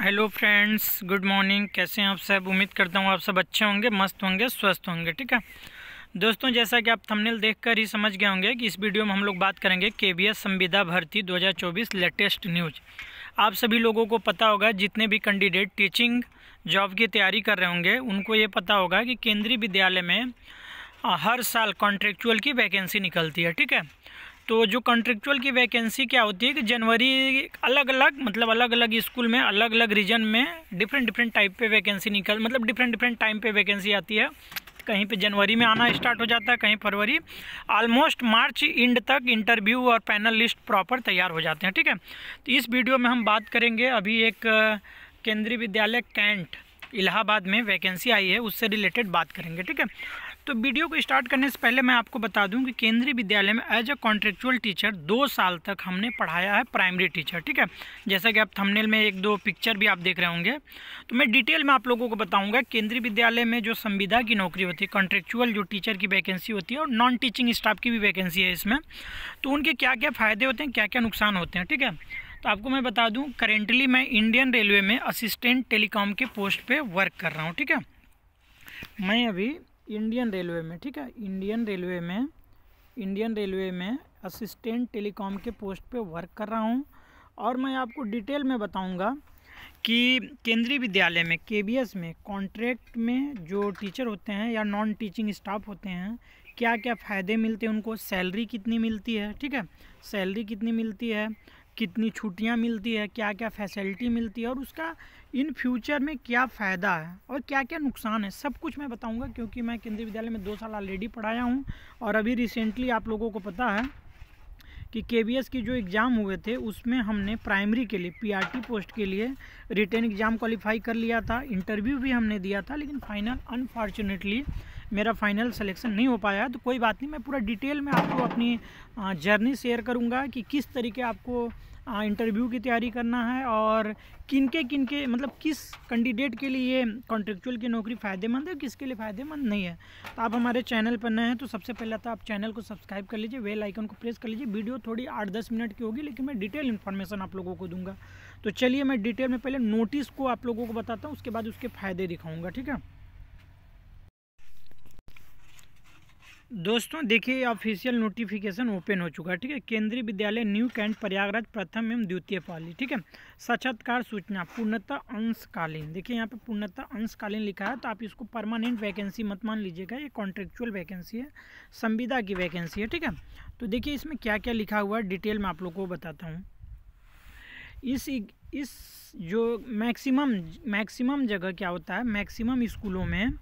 hello friends good morning कैसे हैं आप सब उम्मीद करता हूँ आप सब अच्छे होंगे मस्त होंगे स्वस्थ होंगे ठीक है दोस्तों जैसा कि आप थंबनेल देखकर ही समझ गए होंगे कि इस वीडियो में हम लोग बात करेंगे के बी एस संविदा भर्ती 2024 लेटेस्ट न्यूज आप सभी लोगों को पता होगा जितने भी कैंडिडेट टीचिंग जॉब की तैयारी कर रहे होंगे उनको ये पता होगा कि केंद्रीय विद्यालय में हर साल कॉन्ट्रेक्चुअल की वैकेंसी निकलती है ठीक है तो जो कॉन्ट्रेक्चुअल की वैकेंसी क्या होती है कि जनवरी अलग अलग मतलब अलग अलग स्कूल में अलग अलग रीजन में डिफरेंट डिफरेंट टाइप पे वैकेंसी निकल मतलब डिफरेंट डिफरेंट टाइम पे वैकेंसी आती है कहीं पे जनवरी में आना स्टार्ट हो जाता है कहीं फरवरी ऑलमोस्ट मार्च इंड तक इंटरव्यू और पैनल लिस्ट प्रॉपर तैयार हो जाते हैं ठीक है तो इस वीडियो में हम बात करेंगे अभी एक केंद्रीय विद्यालय कैंट इलाहाबाद में वैकेंसी आई है उससे रिलेटेड बात करेंगे ठीक है तो वीडियो को स्टार्ट करने से पहले मैं आपको बता दूं कि केंद्रीय विद्यालय में एज अ कॉन्ट्रेक्चुअल टीचर दो साल तक हमने पढ़ाया है प्राइमरी टीचर ठीक है जैसा कि आप थंबनेल में एक दो पिक्चर भी आप देख रहे होंगे तो मैं डिटेल में आप लोगों को बताऊंगा केंद्रीय विद्यालय में जो संविदा की नौकरी होती है कॉन्ट्रेक्चुअल जो टीचर की वैकेंसी होती है और नॉन टीचिंग स्टाफ की भी वैकेंसी है इसमें तो उनके क्या क्या फ़ायदे होते हैं क्या क्या नुकसान होते हैं ठीक है तो आपको मैं बता दूँ करेंटली मैं इंडियन रेलवे में असिस्टेंट टेलीकॉम के पोस्ट पर वर्क कर रहा हूँ ठीक है मैं अभी इंडियन रेलवे में ठीक है इंडियन रेलवे में इंडियन रेलवे में असिस्टेंट टेलीकॉम के पोस्ट पे वर्क कर रहा हूँ और मैं आपको डिटेल में बताऊँगा कि केंद्रीय विद्यालय में के में कॉन्ट्रैक्ट में जो टीचर होते हैं या नॉन टीचिंग स्टाफ होते हैं क्या क्या फ़ायदे मिलते हैं उनको सैलरी कितनी मिलती है ठीक है सैलरी कितनी मिलती है कितनी छुट्टियाँ मिलती है क्या क्या फैसिलिटी मिलती है और उसका इन फ्यूचर में क्या फ़ायदा है और क्या क्या नुकसान है सब कुछ मैं बताऊंगा क्योंकि मैं केंद्रीय विद्यालय में दो साल ऑलरेडी पढ़ाया हूँ और अभी रिसेंटली आप लोगों को पता है कि के के जो एग्ज़ाम हुए थे उसमें हमने प्राइमरी के लिए पी पोस्ट के लिए रिटर्न एग्ज़ाम क्वालिफाई कर लिया था इंटरव्यू भी हमने दिया था लेकिन फाइनल अनफॉर्चुनेटली मेरा फाइनल सिलेक्शन नहीं हो पाया तो कोई बात नहीं मैं पूरा डिटेल में आपको अपनी जर्नी शेयर करूँगा कि किस तरीके आपको इंटरव्यू की तैयारी करना है और किन किन किनके मतलब किस कैंडिडेट के लिए कॉन्ट्रेक्चुअल की नौकरी फ़ायदेमंद है किसके लिए फ़ायदेमंद नहीं है तो आप हमारे चैनल पर नए हैं तो सबसे पहले तो आप चैनल को सब्सक्राइब कर लीजिए वेल आइकन को प्रेस कर लीजिए वीडियो थोड़ी आठ दस मिनट की होगी लेकिन मैं डिटेल इन्फॉर्मेशन आप लोगों को दूंगा तो चलिए मैं डिटेल में पहले नोटिस को आप लोगों को बताता हूँ उसके बाद उसके फ़ायदे दिखाऊँगा ठीक है दोस्तों देखिए ऑफिशियल नोटिफिकेशन ओपन हो चुका है ठीक है केंद्रीय विद्यालय न्यू कैंट प्रयागराज प्रथम एवं द्वितीय पाली ठीक है साक्षात्कार सूचना पूर्णतः अंशकालीन देखिए यहाँ पे पूर्णतः अंशकालीन लिखा है तो आप इसको परमानेंट वैकेंसी मत मान लीजिएगा ये कॉन्ट्रेक्चुअल वैकेंसी है संविदा की वैकेंसी है ठीक है तो देखिए इसमें क्या क्या लिखा हुआ है डिटेल में आप लोग को बताता हूँ इस इस जो मैक्सिमम मैक्सिमम जगह क्या होता है मैक्सिमम स्कूलों में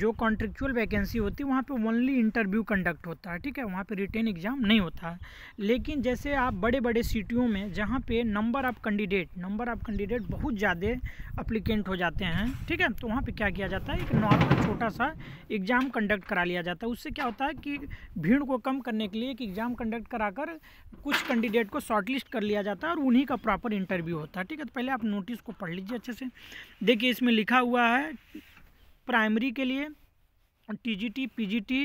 जो कॉन्ट्रेक्चुअल वैकेंसी होती है वहाँ पे ओनली इंटरव्यू कंडक्ट होता है ठीक है वहाँ पे रिटेन एग्ज़ाम नहीं होता लेकिन जैसे आप बड़े बड़े सिटियों में जहाँ पे number of candidate number of candidate बहुत ज़्यादा अप्लीकेंट हो जाते हैं ठीक है तो वहाँ पर क्या किया जाता है एक नॉर्मल छोटा सा एग्ज़ाम कंडक्ट करा लिया जाता है उससे क्या होता है कि भीड़ को कम करने के लिए एक एग्ज़ाम कंडक्ट कर कुछ कैंडिडेट को शॉर्टलिस्ट कर लिया जाता है और उन्हीं का प्रॉपर इंटरव्यू होता है ठीक है तो पहले आप नोटिस को पढ़ लीजिए अच्छे से देखिए इसमें लिखा हुआ है प्राइमरी के लिए टीजीटी पीजीटी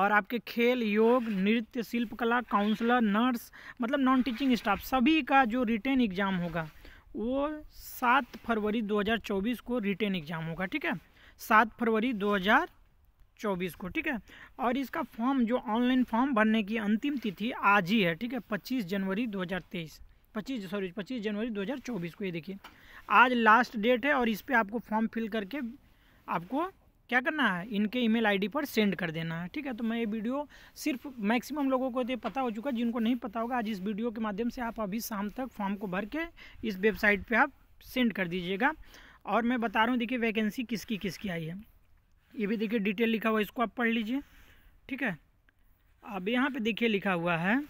और आपके खेल योग नृत्य शिल्पकला काउंसलर नर्स मतलब नॉन टीचिंग स्टाफ सभी का जो रिटेन एग्ज़ाम होगा वो सात फरवरी 2024 को रिटेन एग्ज़ाम होगा ठीक है सात फरवरी 2024 को ठीक है और इसका फॉर्म जो ऑनलाइन फॉर्म भरने की अंतिम तिथि आज ही है ठीक है 25 जनवरी 2023 पच्चीस सॉरी पच्चीस जनवरी 2024 को ये देखिए आज लास्ट डेट है और इस पर आपको फॉर्म फिल करके आपको क्या करना है इनके ईमेल आईडी पर सेंड कर देना है ठीक है तो मैं ये वीडियो सिर्फ मैक्सिमम लोगों को तो ये पता हो चुका जिनको नहीं पता होगा आज इस वीडियो के माध्यम से आप अभी शाम तक फॉर्म को भर के इस वेबसाइट पे आप सेंड कर दीजिएगा और मैं बता रहा हूँ देखिए वैकेंसी किसकी किसकी आई है ये भी देखिए डिटेल लिखा हुआ इसको आप पढ़ लीजिए ठीक है अब यहाँ पर देखिए लिखा हुआ है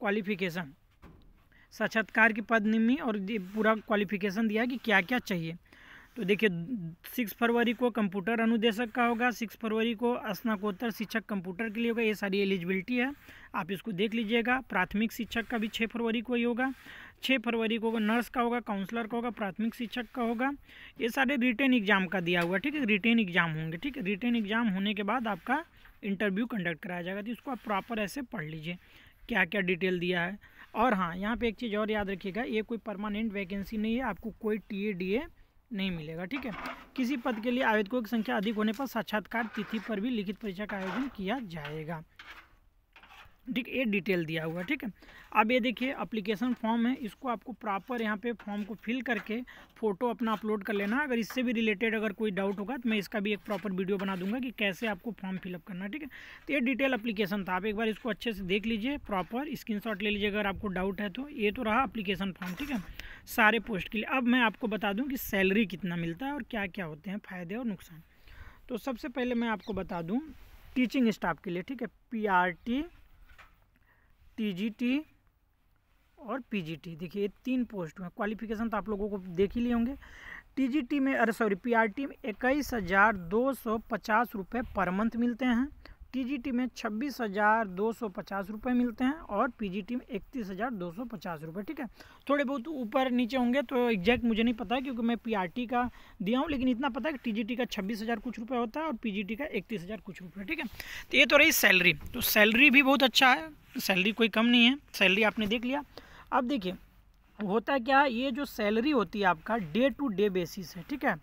क्वालिफिकेशन साक्षात्कार की पद निमी और पूरा क्वालिफिकेशन दिया कि क्या क्या चाहिए तो देखिए सिक्स फरवरी को कंप्यूटर अनुदेशक का होगा सिक्स फरवरी को स्नाकोत्तर शिक्षक कंप्यूटर के लिए होगा ये सारी एलिजिबिलिटी है आप इसको देख लीजिएगा प्राथमिक शिक्षक का भी छः फरवरी को ही होगा छः फरवरी को होगा नर्स का होगा काउंसलर का होगा प्राथमिक शिक्षक का होगा ये सारे रिटर्न एग्जाम का दिया हुआ ठीक है रिटर्न एग्जाम होंगे ठीक है रिटर्न एग्जाम होने के बाद आपका इंटरव्यू कंडक्ट कराया जाएगा तो इसको आप प्रॉपर ऐसे पढ़ लीजिए क्या क्या डिटेल दिया है और हाँ यहाँ पे एक चीज़ और याद रखिएगा ये कोई परमानेंट वैकेंसी नहीं है आपको कोई टी ए नहीं मिलेगा ठीक है किसी पद के लिए आवेदकों की संख्या अधिक होने पर साक्षात्कार तिथि पर भी लिखित परीक्षा का आयोजन किया जाएगा ठीक ये डिटेल दिया हुआ है ठीक है अब ये देखिए अप्लीकेशन फॉर्म है इसको आपको प्रॉपर यहाँ पे फॉर्म को फिल करके फ़ोटो अपना अपलोड कर लेना अगर इससे भी रिलेटेड अगर कोई डाउट होगा तो मैं इसका भी एक प्रॉपर वीडियो बना दूंगा कि कैसे आपको फॉर्म फिलअप करना ठीक है तो ये डिटेल अप्लीकेशन था आप एक बार इसको अच्छे से देख लीजिए प्रॉपर स्क्रीन ले लीजिए अगर आपको डाउट है तो ये तो रहा अप्लीकेशन फॉर्म ठीक है सारे पोस्ट के लिए अब मैं आपको बता दूँ कि सैलरी कितना मिलता है और क्या क्या होते हैं फ़ायदे और नुकसान तो सबसे पहले मैं आपको बता दूँ टीचिंग स्टाफ के लिए ठीक है पी टीजीटी और पीजीटी देखिए ये तीन पोस्ट में क्वालिफिकेशन तो आप लोगों को देख ही लिए होंगे टीजीटी में अरे सॉरी पीआरटी में इक्कीस हज़ार दो सौ पचास रुपये पर मंथ मिलते हैं टीजीटी में छब्बीस हज़ार दो सौ पचास रुपये मिलते हैं और पीजीटी में इकतीस हज़ार दो सौ पचास रुपये ठीक है थोड़े बहुत ऊपर नीचे होंगे तो एग्जैक्ट मुझे नहीं पता क्योंकि मैं पीआरटी का दिया हूँ लेकिन इतना पता है कि टीजीटी का छब्बीस हज़ार कुछ रुपये होता है और पीजीटी का इकतीस हज़ार कुछ रुपये ठीक है तो ये तो रही सैलरी तो सैलरी भी बहुत अच्छा है सैलरी तो कोई कम नहीं है सैलरी आपने देख लिया अब देखिए होता क्या है ये जो सैलरी होती है आपका डे टू डे बेसिस है ठीक है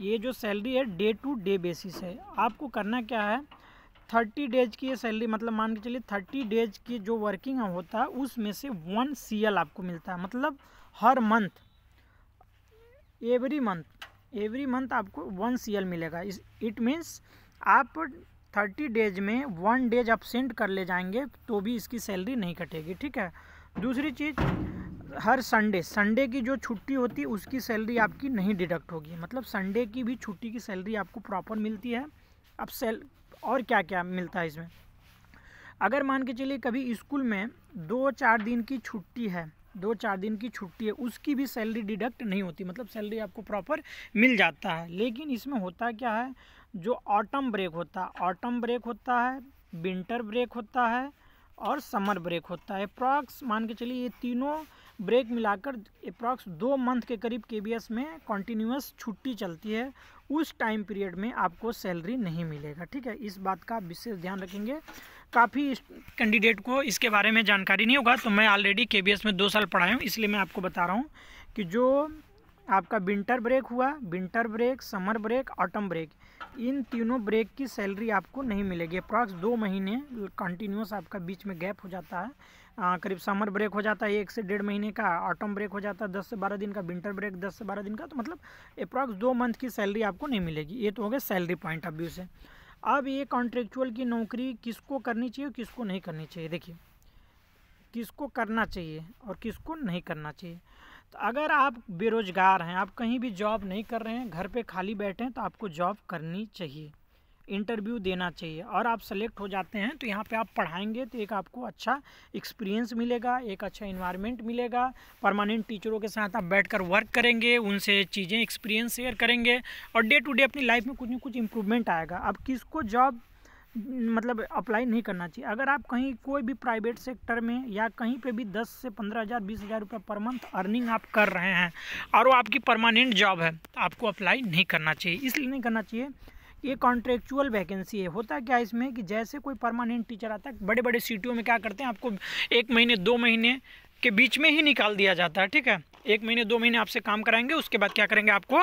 ये जो सैलरी है डे टू डे बेसिस है आपको करना क्या है थर्टी डेज की ये सैलरी मतलब मान के चलिए थर्टी डेज की जो वर्किंग होता है उसमें से वन सी आपको मिलता है मतलब हर month every month every month आपको वन सी मिलेगा इस इट मीन्स आप थर्टी डेज में वन डेज अपसेंट कर ले जाएंगे तो भी इसकी सैलरी नहीं कटेगी ठीक है दूसरी चीज़ हर संडे संडे की जो छुट्टी होती है उसकी सैलरी आपकी नहीं डिडक्ट होगी मतलब संडे की भी छुट्टी की सैलरी आपको प्रॉपर मिलती है अब सेल और क्या क्या मिलता है इसमें अगर मान के चलिए कभी स्कूल में दो चार दिन की छुट्टी है दो चार दिन की छुट्टी है उसकी भी सैलरी डिडक्ट नहीं होती मतलब सैलरी आपको प्रॉपर मिल जाता है लेकिन इसमें होता क्या है जो ऑटम ब्रेक होता है ऑटम ब्रेक होता है विंटर ब्रेक होता है और समर ब्रेक होता है प्रॉक्स मान के चलिए ये तीनों ब्रेक मिलाकर अप्रॉक्स दो मंथ के करीब के में कॉन्टीन्यूस छुट्टी चलती है उस टाइम पीरियड में आपको सैलरी नहीं मिलेगा ठीक है इस बात का विशेष ध्यान रखेंगे काफ़ी कैंडिडेट को इसके बारे में जानकारी नहीं होगा तो मैं ऑलरेडी के में दो साल पढ़ाया हूँ इसलिए मैं आपको बता रहा हूँ कि जो आपका विंटर ब्रेक हुआ winter break summer break autumn break इन तीनों ब्रेक की सैलरी आपको नहीं मिलेगी अप्रॉक्स दो महीने कंटिन्यूस आपका बीच में गैप हो जाता है करीब समर ब्रेक हो जाता है एक से डेढ़ महीने का ऑटम ब्रेक हो जाता है दस से बारह दिन का विंटर ब्रेक दस से बारह दिन का तो मतलब अप्रॉक्स दो मंथ की सैलरी आपको नहीं मिलेगी ये तो हो गया सैलरी पॉइंट ऑफ व्यू से अब ये कॉन्ट्रेक्चुअल की नौकरी किसको करनी चाहिए और किसको नहीं करनी चाहिए देखिए किसको करना चाहिए और किसको नहीं करना चाहिए तो अगर आप बेरोज़गार हैं आप कहीं भी जॉब नहीं कर रहे हैं घर पे खाली बैठे हैं तो आपको जॉब करनी चाहिए इंटरव्यू देना चाहिए और आप सेलेक्ट हो जाते हैं तो यहाँ पे आप पढ़ाएंगे तो एक आपको अच्छा एक्सपीरियंस मिलेगा एक अच्छा इन्वायरमेंट मिलेगा परमानेंट टीचरों के साथ आप बैठकर वर्क करेंगे उनसे चीज़ें एक्सपीरियंस शेयर करेंगे और डे टू डे अपनी लाइफ में कुछ ना कुछ इम्प्रूवमेंट आएगा अब किसको जॉब मतलब अप्लाई नहीं करना चाहिए अगर आप कहीं कोई भी प्राइवेट सेक्टर में या कहीं पे भी दस से पंद्रह हज़ार बीस हज़ार रुपये पर मंथ अर्निंग आप कर रहे हैं और वो आपकी परमानेंट जॉब है तो आपको अप्लाई नहीं करना चाहिए इसलिए नहीं करना चाहिए ये कॉन्ट्रेक्चुअल वैकेंसी है होता क्या इसमें कि जैसे कोई परमानेंट टीचर आता है बड़े बड़े सिटियों में क्या करते हैं आपको एक महीने दो महीने के बीच में ही निकाल दिया जाता है ठीक है एक महीने दो महीने आपसे काम कराएंगे उसके बाद क्या करेंगे आपको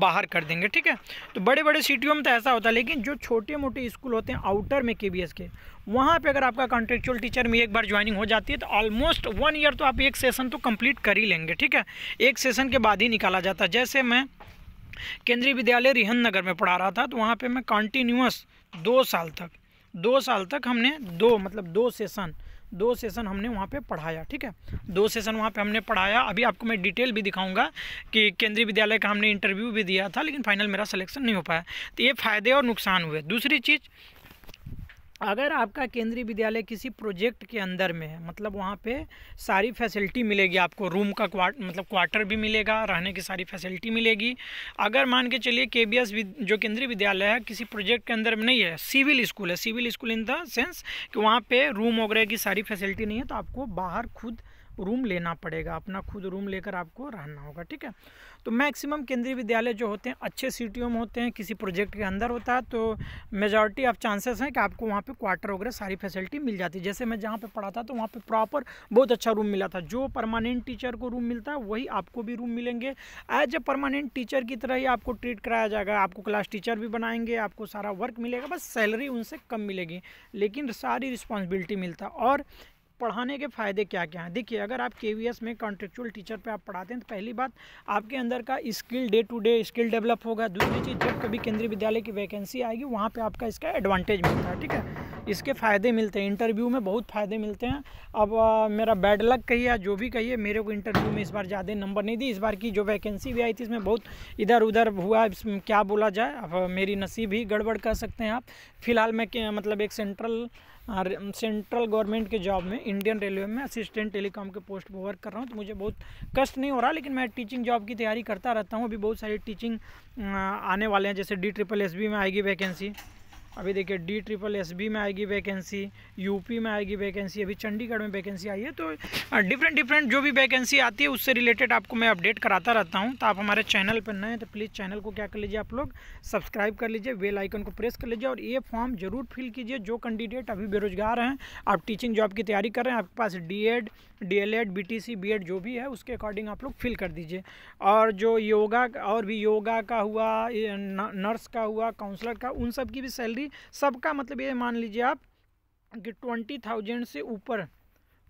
बाहर कर देंगे ठीक है तो बड़े बड़े सिटियों में तो ऐसा होता है लेकिन जो छोटे मोटे स्कूल होते हैं आउटर में के के वहाँ पे अगर आपका कॉन्ट्रेक्चुअल टीचर में एक बार ज्वाइनिंग हो जाती है तो ऑलमोस्ट वन ईयर तो आप एक सेशन तो कम्प्लीट कर ही लेंगे ठीक है एक सेशन के बाद ही निकाला जाता है जैसे मैं केंद्रीय विद्यालय रिहन नगर में पढ़ा रहा था तो वहाँ पर मैं कॉन्टीन्यूस दो साल तक दो साल तक हमने दो मतलब दो सेशन दो सेशन हमने वहाँ पे पढ़ाया ठीक है दो सेशन वहाँ पे हमने पढ़ाया अभी आपको मैं डिटेल भी दिखाऊंगा कि केंद्रीय विद्यालय का हमने इंटरव्यू भी दिया था लेकिन फाइनल मेरा सिलेक्शन नहीं हो पाया तो ये फ़ायदे और नुकसान हुए दूसरी चीज़ अगर आपका केंद्रीय विद्यालय किसी प्रोजेक्ट के अंदर में है मतलब वहाँ पे सारी फैसिलिटी मिलेगी आपको रूम का क्वार्ट मतलब क्वार्टर भी मिलेगा रहने की सारी फैसिलिटी मिलेगी अगर मान के चलिए के बी एस जो केंद्रीय विद्यालय है किसी प्रोजेक्ट के अंदर में नहीं है सिविल स्कूल है civil school in the sense कि वहाँ पे रूम वगैरह की सारी फैसिलिटी नहीं है तो आपको बाहर खुद रूम लेना पड़ेगा अपना खुद रूम लेकर आपको रहना होगा ठीक है तो मैक्सिमम केंद्रीय विद्यालय जो होते हैं अच्छे सिटियों में होते हैं किसी प्रोजेक्ट के अंदर होता है तो मेजॉरिटी ऑफ चांसेस हैं कि आपको वहाँ पे क्वार्टर वगैरह सारी फैसिलिटी मिल जाती है जैसे मैं जहाँ पे पढ़ा था तो वहाँ पे प्रॉपर बहुत अच्छा रूम मिला था जो परमानेंट टीचर को रूम मिलता है वही आपको भी रूम मिलेंगे एज ए परमानेंट टीचर की तरह ही आपको ट्रीट कराया जाएगा आपको क्लास टीचर भी बनाएंगे आपको सारा वर्क मिलेगा बस सैलरी उनसे कम मिलेगी लेकिन सारी रिस्पॉन्सिबिलिटी मिलता और पढ़ाने के फ़ायदे क्या क्या हैं देखिए अगर आप के में कॉन्ट्रेक्चुअल टीचर पे आप पढ़ाते हैं तो पहली बात आपके अंदर का skill day to day skill develop होगा दूसरी चीज़ जब कभी केंद्रीय विद्यालय की वैकेंसी आएगी वहाँ पर आपका इसका एडवांटेज मिलता है ठीक है इसके फ़ायदे मिलते हैं इंटरव्यू में बहुत फ़ायदे मिलते हैं अब आ, मेरा बैड लक कही या जो भी कहिए मेरे को इंटरव्यू में इस बार ज़्यादा नंबर नहीं दी इस बार की जो वैकेंसी भी आई थी इसमें बहुत इधर उधर हुआ इसमें क्या बोला जाए अब मेरी नसीब ही गड़बड़ कर सकते हैं आप फिलहाल मैं मतलब एक सेंट्रल सेंट्रल गवर्नमेंट के जॉब में इंडियन रेलवे में असिस्टेंट टेलीकॉम के पोस्ट पर वर्क कर रहा हूँ तो मुझे बहुत कष्ट नहीं हो रहा लेकिन मैं टीचिंग जॉब की तैयारी करता रहता हूँ अभी बहुत सारी टीचिंग आने वाले हैं जैसे डी ट्रिपल एस बी में आएगी वैकेंसी अभी देखिए डी ट्रिपल एस बी में आएगी वैकेंसी यूपी में आएगी वैकेंसी अभी चंडीगढ़ में वैकेंसी आई है तो डिफरेंट हाँ, डिफरेंट जो भी वैकेंसी आती है उससे रिलेटेड आपको मैं अपडेट कराता रहता हूँ तो आप हमारे चैनल पर नए हैं तो प्लीज़ चैनल को क्या कर लीजिए आप लोग सब्सक्राइब कर लीजिए बेल आइकन को प्रेस कर लीजिए और ये फॉर्म जरूर फिल कीजिए जो कैंडिडेट अभी बेरोजगार हैं आप टीचिंग जॉब की तैयारी कर रहे हैं आपके पास D D L Ed B T C B Ed जो भी है उसके अकॉर्डिंग आप लोग फिल कर दीजिए और जो योगा और भी योगा का हुआ नर्स का हुआ काउंसलर का उन सब की भी सैलरी सबका मतलब ये मान लीजिए आप कि ट्वेंटी थाउजेंड से ऊपर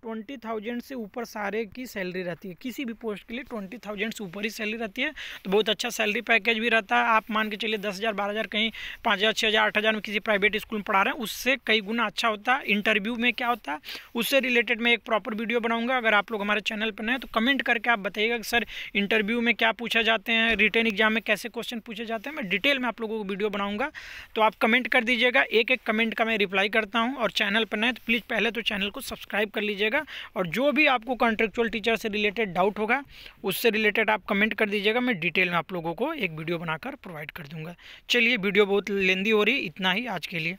ट्वेंटी थाउजेंड से ऊपर सारे की सैलरी रहती है किसी भी पोस्ट के लिए ट्वेंटी थाउजेंड से ऊपर ही सैलरी रहती है तो बहुत अच्छा सैलरी पैकेज भी रहता है आप मान के चलिए दस हज़ार बारह हज़ार कहीं पाँच हज़ार छः हज़ार आठ हज़ार में किसी प्राइवेट स्कूल में पढ़ा रहे हैं उससे कई गुना अच्छा होता है इंटरव्यू में क्या होता है उससे रिलेटेड मैं एक प्रॉपर वीडियो बनाऊंगा अगर आप लोग हमारे चैनल पर नए तो कमेंट करके आप बताइएगा कि सर इंटरव्यू में क्या पूछा जाते हैं रिटर्न एग्जाम में कैसे क्वेश्चन पूछे जाते हैं मैं डिटेल में आप लोगों को वीडियो बनाऊँगा तो आप कमेंट कर दीजिएगा एक एक कमेंट का मैं रिप्लाई करता हूँ और चैनल पर नए तो प्लीज़ पहले तो चैनल को सब्सक्राइब कर लीजिएगा जाएगा और जो भी आपको कॉन्ट्रेक्चुअल टीचर से रिलेटेड डाउट होगा उससे रिलेटेड आप कमेंट कर दीजिएगा मैं डिटेल में आप लोगों को एक वीडियो बनाकर प्रोवाइड कर दूंगा चलिए वीडियो बहुत लेंदी हो रही इतना ही आज के लिए